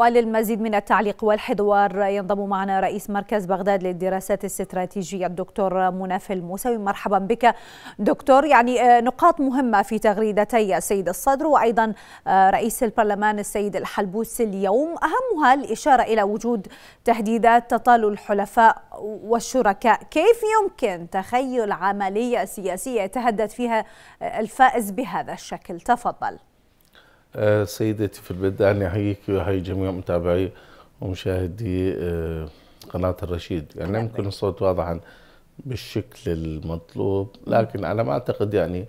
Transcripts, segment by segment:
وللمزيد من التعليق والحوار ينضم معنا رئيس مركز بغداد للدراسات الاستراتيجية الدكتور مناف الموسوي مرحبا بك دكتور يعني آه، نقاط مهمة في تغريدتي السيد الصدر وأيضا آه، رئيس البرلمان السيد الحلبوس اليوم أهمها الإشارة إلى وجود تهديدات تطال الحلفاء والشركاء كيف يمكن تخيل عملية سياسية يتهدد فيها الفائز بهذا الشكل تفضل آه، سيدتي في البداية دعني أحييك وأحيي جميع متابعي ومشاهدي آه، قناة الرشيد يعني يمكن الصوت واضحا بالشكل المطلوب لكن على ما أعتقد يعني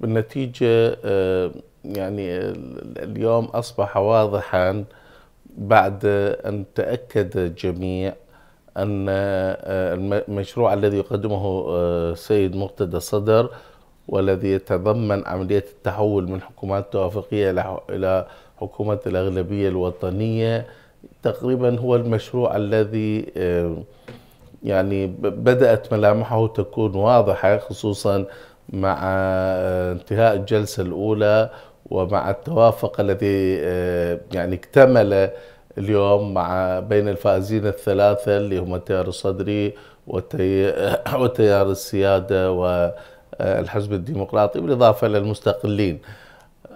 بالنتيجة آه، يعني اليوم أصبح واضحا بعد أن تأكد الجميع أن المشروع الذي يقدمه السيد مقتدى صدر والذي يتضمن عملية التحول من حكومات توافقية إلى حكومة الأغلبية الوطنية تقريبا هو المشروع الذي يعني بدأت ملامحه تكون واضحة خصوصا مع انتهاء الجلسة الأولى ومع التوافق الذي يعني اكتمل اليوم مع بين الفائزين الثلاثة اللي هم التيار الصدري وتيار السيادة و الحزب الديمقراطي بالإضافة للمستقلين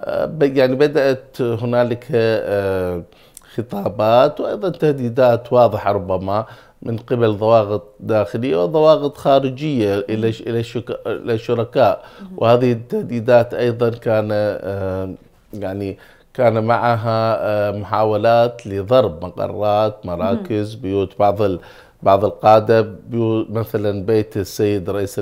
آه، يعني بدأت هنالك آه، خطابات وأيضا تهديدات واضحة ربما من قبل ضواغط داخلية وضواغط خارجية إلى الى الشركاء وهذه التهديدات أيضا كان آه، يعني كان معها محاولات لضرب مقرات مراكز بيوت بعض بعض القادة مثلا بيت السيد رئيس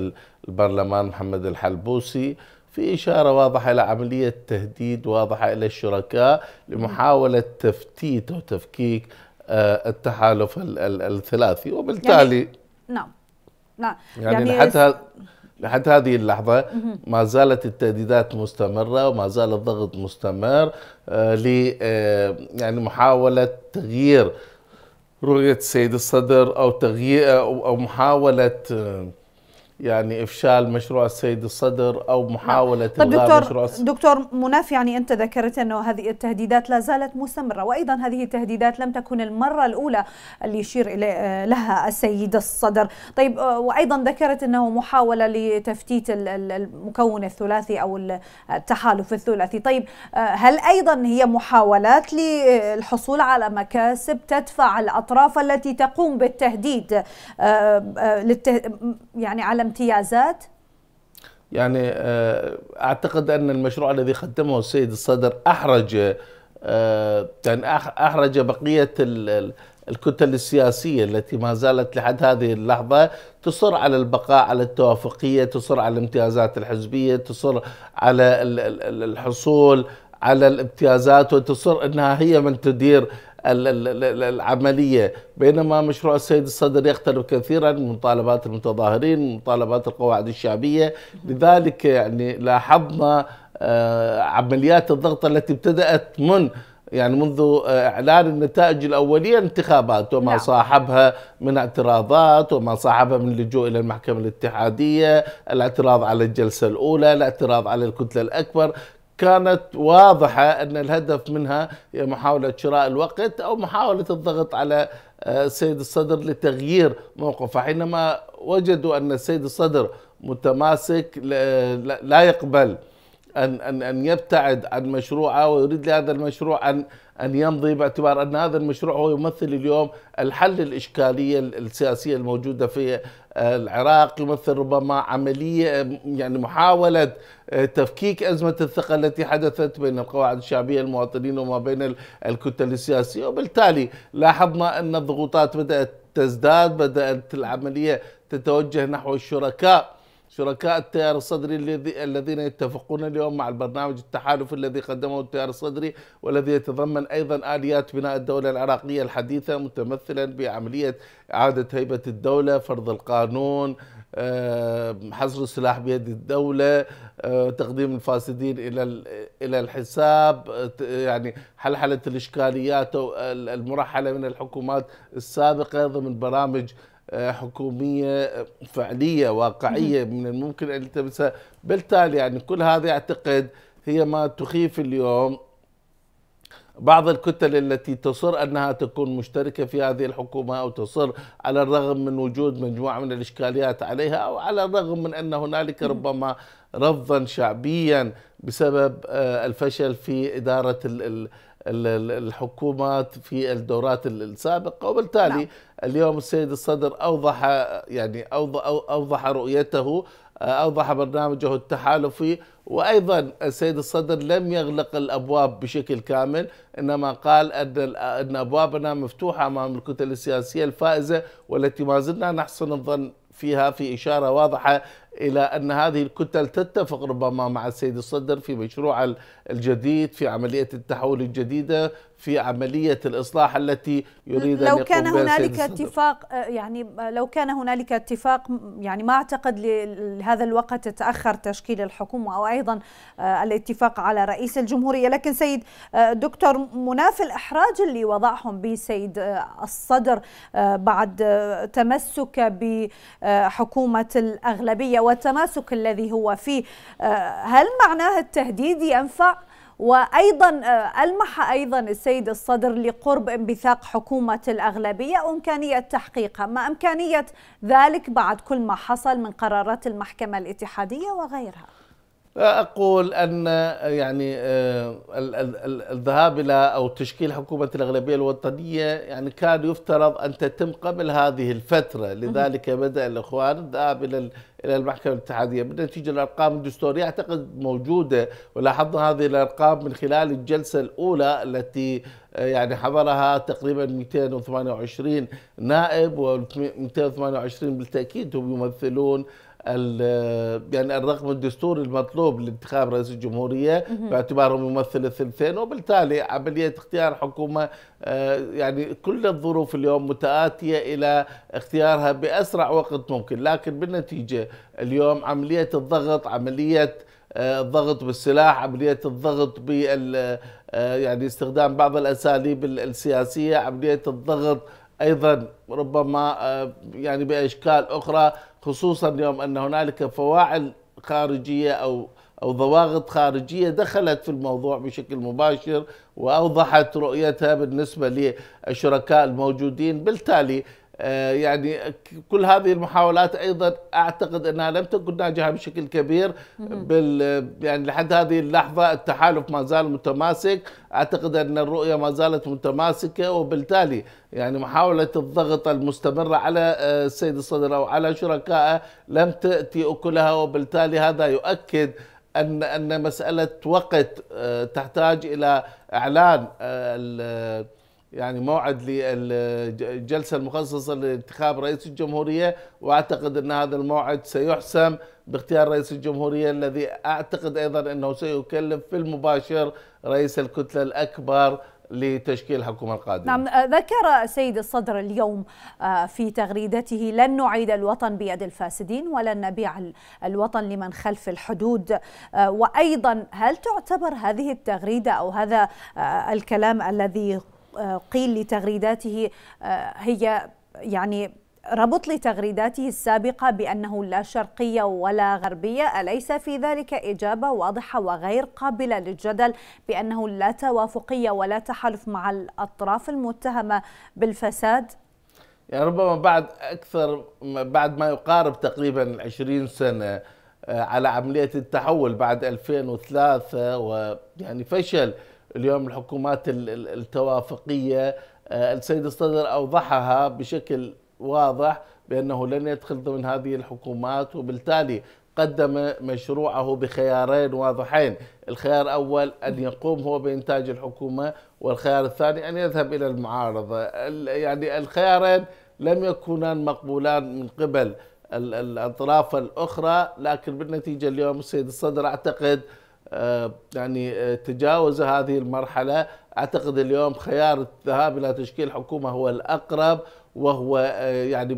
البرلمان محمد الحلبوسي في إشارة واضحة إلى عملية تهديد واضحة إلى الشركاء لمحاولة تفتيت وتفكيك آه، التحالف الثلاثي وبالتالي يعني نعم نعم يعني, يعني لحد ه... لحد هذه اللحظة ما زالت التهديدات مستمرة وما زال الضغط مستمر آه، ل آه، يعني محاولة تغيير رؤية السيد الصدر أو تغيير أو محاولة يعني افشال مشروع السيد الصدر او نعم. محاوله طيب دكتور مشروع الس... دكتور مناف يعني انت ذكرت انه هذه التهديدات لا زالت مستمره وايضا هذه التهديدات لم تكن المره الاولى اللي يشير لها السيد الصدر طيب آه، وايضا ذكرت انه محاوله لتفتيت المكون الثلاثي او التحالف الثلاثي طيب آه، هل ايضا هي محاولات للحصول على مكاسب تدفع الاطراف التي تقوم بالتهديد آه، يعني على امتيازات؟ يعني آه، اعتقد ان المشروع الذي قدمه السيد الصدر احرج آه، يعني احرج بقيه الكتل السياسيه التي ما زالت لحد هذه اللحظه تصر على البقاء على التوافقيه، تصر على الامتيازات الحزبيه، تصر على الحصول على الامتيازات وتصر انها هي من تدير العملية بينما مشروع السيد الصدر يختلف كثيرا من مطالبات المتظاهرين من مطالبات القواعد الشعبية لذلك يعني لاحظنا آه، عمليات الضغط التي ابتدأت من يعني منذ آه، اعلان النتائج الاوليه انتخابات وما نعم. صاحبها من اعتراضات وما صاحبها من اللجوء الى المحكمه الاتحاديه، الاعتراض على الجلسه الاولى، الاعتراض على الكتله الاكبر، كانت واضحة أن الهدف منها هي محاولة شراء الوقت أو محاولة الضغط على السيد آه، الصدر لتغيير موقفه حينما وجدوا أن السيد الصدر متماسك لا يقبل أن أن أن يبتعد عن مشروعه ويريد لهذا المشروع أن أن يمضي باعتبار أن هذا المشروع هو يمثل اليوم الحل الإشكالية السياسية الموجودة في آه، العراق يمثل ربما عملية آه، يعني محاولة آه، تفكيك أزمة الثقة التي حدثت بين القواعد الشعبية المواطنين وما بين الكتل السياسية وبالتالي لاحظنا أن الضغوطات بدأت تزداد بدأت العملية تتوجه نحو الشركاء شركاء التيار الصدري الذي الذين يتفقون اليوم مع البرنامج التحالف الذي قدمه التيار الصدري والذي يتضمن ايضا اليات بناء الدوله العراقيه الحديثه متمثلا بعمليه اعاده هيبه الدوله، فرض القانون، آه، حصر السلاح بيد الدوله، آه، تقديم الفاسدين الى الى الحساب، يعني حلحله الاشكاليات المرحله من الحكومات السابقه ضمن برامج آه، حكوميه آه، فعليه واقعيه من الممكن ان تلتمسها بالتالي يعني كل هذا اعتقد هي ما تخيف اليوم بعض الكتل التي تصر انها تكون مشتركه في هذه الحكومه او تصر على الرغم من وجود مجموعه من الاشكاليات عليها او على الرغم من ان هنالك ربما رفضا شعبيا بسبب آه، الفشل في إدارة الحكومات في الدورات السابقة وبالتالي نعم. اليوم السيد الصدر أوضح يعني أوضح رؤيته آه، أوضح برنامجه التحالفي وأيضا السيد الصدر لم يغلق الأبواب بشكل كامل إنما قال أن أن أبوابنا مفتوحة أمام الكتل السياسية الفائزة والتي ما زلنا نحسن الظن فيها في إشارة واضحة إلى أن هذه الكتل تتفق ربما مع السيد الصدر في مشروع الجديد في عملية التحول الجديدة في عملية الإصلاح التي يريد لو أن كان هنالك اتفاق آه، يعني لو كان هنالك اتفاق يعني ما أعتقد لهذا الوقت تأخر تشكيل الحكومة أو أيضا آه، الاتفاق على رئيس الجمهورية لكن سيد آه، دكتور مناف الإحراج اللي وضعهم به سيد الصدر بعد تمسك بحكومة الأغلبية والتماسك الذي هو فيه آه، هل معناه التهديد ينفع؟ وأيضا آه، ألمح أيضا السيد الصدر لقرب انبثاق حكومة الأغلبية وإمكانية تحقيقها ما إمكانية ذلك بعد كل ما حصل من قرارات المحكمة الاتحادية وغيرها أقول أن يعني آه، الذهاب إلى أو تشكيل حكومة الأغلبية الوطنية يعني كان يفترض أن تتم قبل هذه الفترة لذلك بدأ الإخوان الذهاب إلى إلى المحكمة الاتحادية بالنتيجة الأرقام الدستورية أعتقد موجودة ولاحظنا هذه الأرقام من خلال الجلسة الأولى التي آه، يعني حضرها تقريبا 228 نائب و 228 بالتأكيد هم يمثلون يعني الرقم الدستوري المطلوب لانتخاب رئيس الجمهوريه باعتباره ممثل الثلثين وبالتالي عمليه اختيار حكومه آه، يعني كل الظروف اليوم متاتيه الى اختيارها باسرع وقت ممكن لكن بالنتيجه اليوم عمليه الضغط عمليه آه، الضغط بالسلاح عملية الضغط بال آه، يعني استخدام بعض الأساليب السياسية عملية الضغط أيضا ربما يعني بأشكال أخرى خصوصا يوم ان هنالك فواعل خارجيه او او ضواغط خارجيه دخلت في الموضوع بشكل مباشر واوضحت رؤيتها بالنسبه للشركاء الموجودين بالتالي آه، يعني كل هذه المحاولات ايضا اعتقد انها لم تكن ناجحه بشكل كبير بال يعني لحد هذه اللحظه التحالف ما زال متماسك، اعتقد ان الرؤيه ما زالت متماسكه وبالتالي يعني محاوله الضغط المستمره على آه، السيد الصدر او على شركائه لم تاتي اكلها وبالتالي هذا يؤكد ان ان مساله وقت آه، تحتاج الى اعلان يعني موعد للجلسة المخصصة لانتخاب رئيس الجمهورية وأعتقد أن هذا الموعد سيحسم باختيار رئيس الجمهورية الذي أعتقد أيضا أنه سيكلف في المباشر رئيس الكتلة الأكبر لتشكيل الحكومة القادمة نعم ذكر السيد الصدر اليوم آه، في تغريدته لن نعيد الوطن بيد الفاسدين ولن نبيع الوطن لمن خلف الحدود آه، وأيضا هل تعتبر هذه التغريدة أو هذا آه، الكلام الذي قيل لتغريداته آه، هي يعني ربط لتغريداته السابقة بأنه لا شرقية ولا غربية أليس في ذلك إجابة واضحة وغير قابلة للجدل بأنه لا توافقية ولا تحالف مع الأطراف المتهمة بالفساد؟ يعني ربما بعد أكثر بعد ما يقارب تقريبا 20 سنة آه، على عملية التحول بعد 2003 ويعني فشل اليوم الحكومات التوافقية آه، السيد الصدر أوضحها بشكل واضح بأنه لن يدخل ضمن هذه الحكومات وبالتالي قدم مشروعه بخيارين واضحين الخيار الأول أن يقوم هو بإنتاج الحكومة والخيار الثاني أن يذهب إلى المعارضة يعني الخيارين لم يكونان مقبولان من قبل الأطراف الأخرى لكن بالنتيجة اليوم السيد الصدر أعتقد آه، يعني آه، تجاوز هذه المرحلة أعتقد اليوم خيار الذهاب إلى تشكيل حكومة هو الأقرب وهو آه، يعني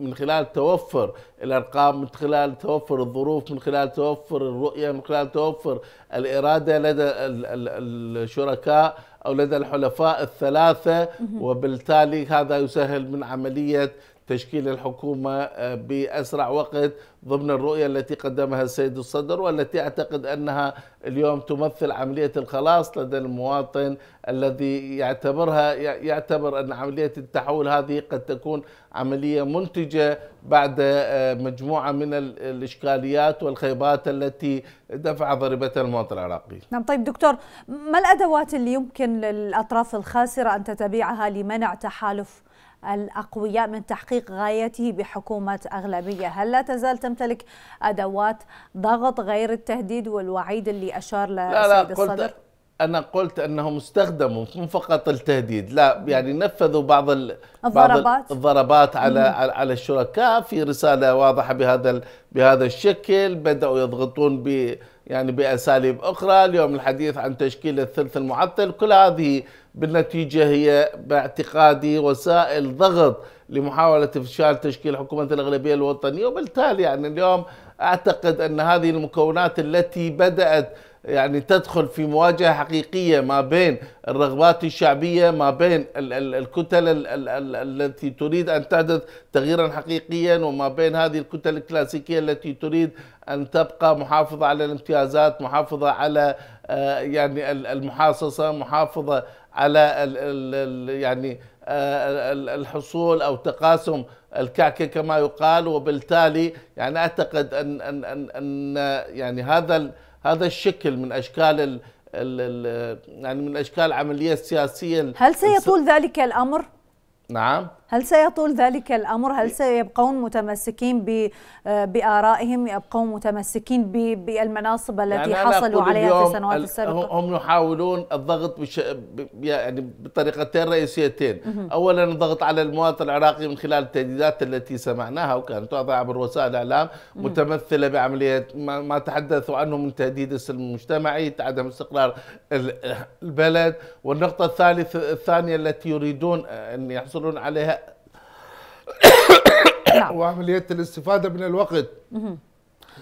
من خلال توفر الارقام من خلال توفر الظروف من خلال توفر الرؤيه من خلال توفر الاراده لدى الشركاء او لدى الحلفاء الثلاثه وبالتالي هذا يسهل من عمليه تشكيل الحكومة آه، بأسرع وقت ضمن الرؤية التي قدمها السيد الصدر والتي أعتقد أنها اليوم تمثل عملية الخلاص لدى المواطن الذي يعتبرها يعتبر أن عملية التحول هذه قد تكون عملية منتجة بعد آه، مجموعة من الإشكاليات والخيبات التي دفع ضربتها المواطن العراقي نعم طيب دكتور ما الأدوات اللي يمكن للأطراف الخاسرة أن تتبعها لمنع تحالف الأقوياء من تحقيق غايته بحكومة أغلبية هل لا تزال تمتلك أدوات ضغط غير التهديد والوعيد اللي أشار له لا السيد لا الصدر قلت أنا قلت أنهم استخدموا مو فقط التهديد لا يعني نفذوا بعض الضربات الضربات على على الشركاء في رسالة واضحة بهذا بهذا الشكل بدأوا يضغطون ب يعني بأساليب أخرى اليوم الحديث عن تشكيل الثلث المعطل كل هذه بالنتيجة هي باعتقادي وسائل ضغط لمحاولة فشل تشكيل حكومة الأغلبية الوطنية وبالتالي يعني اليوم أعتقد أن هذه المكونات التي بدأت يعني تدخل في مواجهه حقيقيه ما بين الرغبات الشعبيه ما بين ال ال الكتل ال ال التي تريد ان تحدث تغييرا حقيقيا وما بين هذه الكتل الكلاسيكيه التي تريد ان تبقى محافظه على الامتيازات، محافظه على آه، يعني المحاصصه، محافظه على ال ال يعني آه، الحصول او تقاسم الكعكه كما يقال وبالتالي يعني اعتقد ان ان ان, أن يعني هذا هذا الشكل من اشكال الـ الـ الـ يعني من اشكال العمليه السياسيه هل سيطول الس... ذلك الامر؟ نعم هل سيطول ذلك الأمر؟ هل سيبقون متمسكين آه، بآرائهم؟ يبقون متمسكين بالمناصب التي يعني حصلوا عليها في السنوات السابقة؟ هم يحاولون الضغط بش... يعني بطريقتين رئيسيتين أولا الضغط على المواطن العراقي من خلال التهديدات التي سمعناها وكانت تعطى عبر وسائل الإعلام متمثلة بعملية ما تحدثوا عنه من تهديد السلم المجتمعي عدم استقرار البلد والنقطة الثالثة الثانية التي يريدون أن يحصلون عليها نعم. وعمليه الاستفاده من الوقت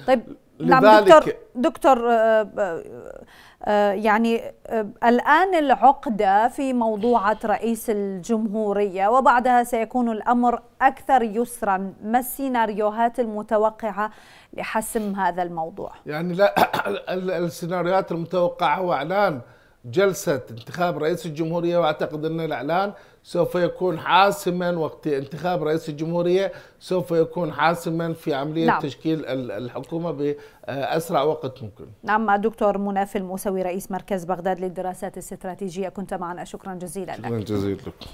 طيب نعم دكتور دكتور آه، آه، يعني آه، الآن العقدة في موضوعة رئيس الجمهورية وبعدها سيكون الأمر أكثر يسرا ما السيناريوهات المتوقعة لحسم هذا الموضوع يعني لا السيناريوهات المتوقعة وإعلان جلسة انتخاب رئيس الجمهورية وأعتقد أن الإعلان سوف يكون حاسما وقت انتخاب رئيس الجمهورية سوف يكون حاسما في عملية نعم. تشكيل الحكومة بأسرع وقت ممكن نعم دكتور مناف الموسوي رئيس مركز بغداد للدراسات الاستراتيجية كنت معنا شكرا جزيلا شكرا جزيلا لك